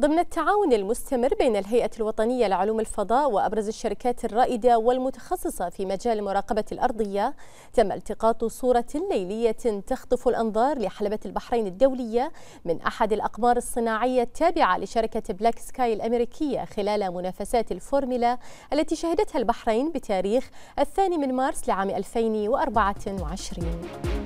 ضمن التعاون المستمر بين الهيئة الوطنية لعلوم الفضاء وأبرز الشركات الرائدة والمتخصصة في مجال المراقبة الأرضية تم التقاط صورة ليلية تخطف الأنظار لحلبة البحرين الدولية من أحد الأقمار الصناعية التابعة لشركة بلاك سكاي الأمريكية خلال منافسات الفورميلا التي شهدتها البحرين بتاريخ الثاني من مارس لعام 2024